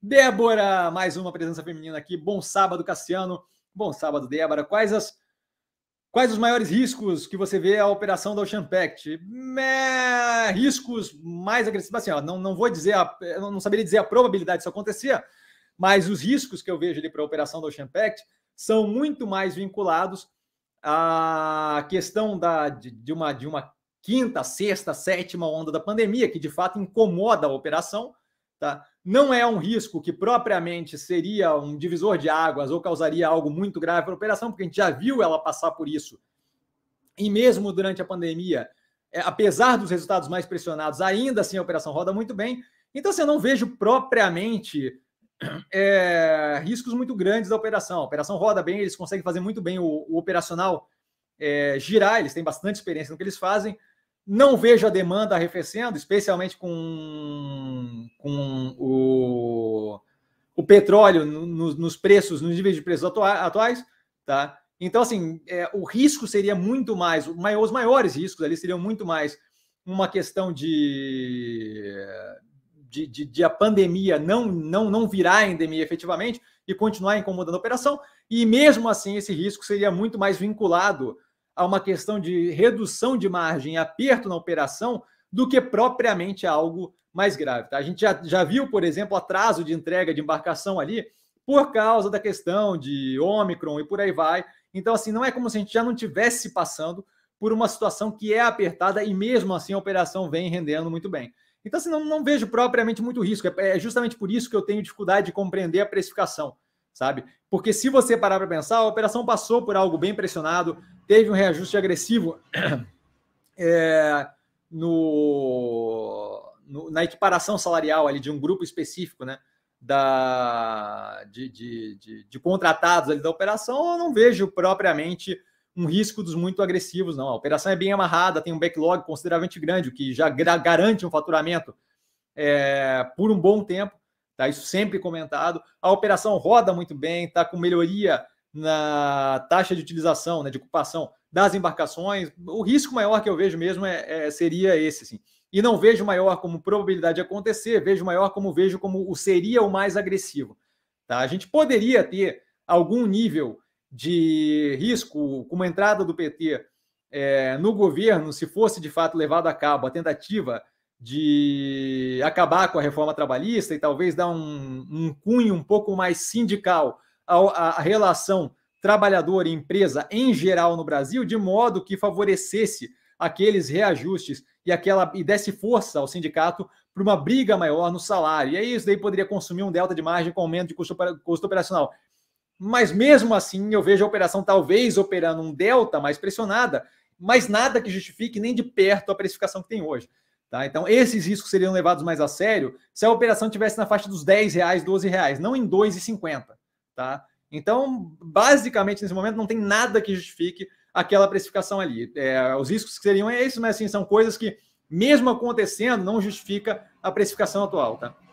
Débora, mais uma presença feminina aqui. Bom sábado, Cassiano. Bom sábado, Débora. Quais as Quais os maiores riscos que você vê a operação da Ocean Pact? riscos mais agressivos, assim, ó, não, não vou dizer, a, não saberia dizer a probabilidade disso acontecer, mas os riscos que eu vejo ali para a operação da Ocean Pact são muito mais vinculados à questão da, de, de, uma, de uma quinta, sexta, sétima onda da pandemia, que de fato incomoda a operação, Tá? Não é um risco que propriamente seria um divisor de águas ou causaria algo muito grave para a operação, porque a gente já viu ela passar por isso. E mesmo durante a pandemia, é, apesar dos resultados mais pressionados, ainda assim a operação roda muito bem. Então, assim, eu não vejo propriamente é, riscos muito grandes da operação. A operação roda bem, eles conseguem fazer muito bem o, o operacional é, girar, eles têm bastante experiência no que eles fazem. Não vejo a demanda arrefecendo, especialmente com, com petróleo no, nos preços, nos níveis de preços atuais, tá? Então, assim, é, o risco seria muito mais, os maiores riscos ali seriam muito mais uma questão de, de, de, de, a pandemia não, não, não virar endemia efetivamente e continuar incomodando a operação, e mesmo assim esse risco seria muito mais vinculado a uma questão de redução de margem, aperto na operação, do que propriamente algo mais grave. Tá? A gente já, já viu, por exemplo, atraso de entrega de embarcação ali por causa da questão de Ômicron e por aí vai. Então, assim, não é como se a gente já não tivesse passando por uma situação que é apertada e mesmo assim a operação vem rendendo muito bem. Então, assim, não, não vejo propriamente muito risco. É, é justamente por isso que eu tenho dificuldade de compreender a precificação, sabe? Porque se você parar para pensar, a operação passou por algo bem pressionado, teve um reajuste agressivo. É, no, no, na equiparação salarial ali de um grupo específico, né? Da, de, de, de, de contratados ali da operação, eu não vejo propriamente um risco dos muito agressivos, não. A operação é bem amarrada, tem um backlog consideravelmente grande, o que já garante um faturamento é, por um bom tempo, tá? Isso sempre comentado. A operação roda muito bem, tá com melhoria na taxa de utilização, né, de ocupação das embarcações. O risco maior que eu vejo mesmo é, é seria esse, assim. E não vejo maior como probabilidade de acontecer, vejo maior como vejo como o seria o mais agressivo. Tá? A gente poderia ter algum nível de risco com uma entrada do PT é, no governo, se fosse de fato levado a cabo a tentativa de acabar com a reforma trabalhista e talvez dar um, um cunho um pouco mais sindical à relação trabalhador e empresa em geral no Brasil, de modo que favorecesse aqueles reajustes e aquela e desse força ao sindicato para uma briga maior no salário. E aí isso daí poderia consumir um delta de margem com aumento de custo, custo operacional. Mas mesmo assim, eu vejo a operação talvez operando um delta mais pressionada, mas nada que justifique nem de perto a precificação que tem hoje. Tá? Então, esses riscos seriam levados mais a sério se a operação tivesse na faixa dos 10 reais, 12 reais, não em 2,50. Tá? Então, basicamente, nesse momento, não tem nada que justifique aquela precificação ali. É, os riscos que seriam esses, mas assim, são coisas que, mesmo acontecendo, não justifica a precificação atual, tá?